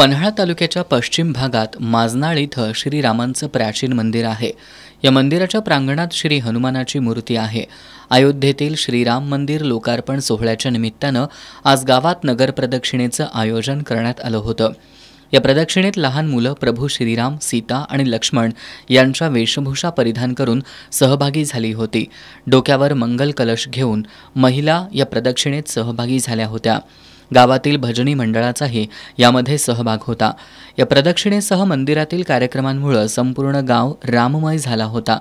पन्हाळा तालुक्याच्या पश्चिम भागात माजनाळ इथं श्रीरामांचं प्राचीन मंदिर आहे या मंदिराच्या प्रांगणात श्री हनुमानाची मूर्ती आहे अयोध्येतील श्रीराम मंदिर लोकार्पण सोहळ्याच्या निमित्तानं आज गावात नगर प्रदक्षिणेचं आयोजन करण्यात आलं होतं या प्रदक्षिणेत लहान मुलं प्रभू श्रीराम सीता आणि लक्ष्मण यांच्या वेशभूषा परिधान करून सहभागी झाली होती डोक्यावर मंगल कलश घेऊन महिला या प्रदक्षिणेत सहभागी झाल्या होत्या गावातील भजनी मंडळाचाही यामध्ये सहभाग होता या प्रदक्षिणेसह मंदिरातील कार्यक्रमांमुळं संपूर्ण गाव राममय झाला होता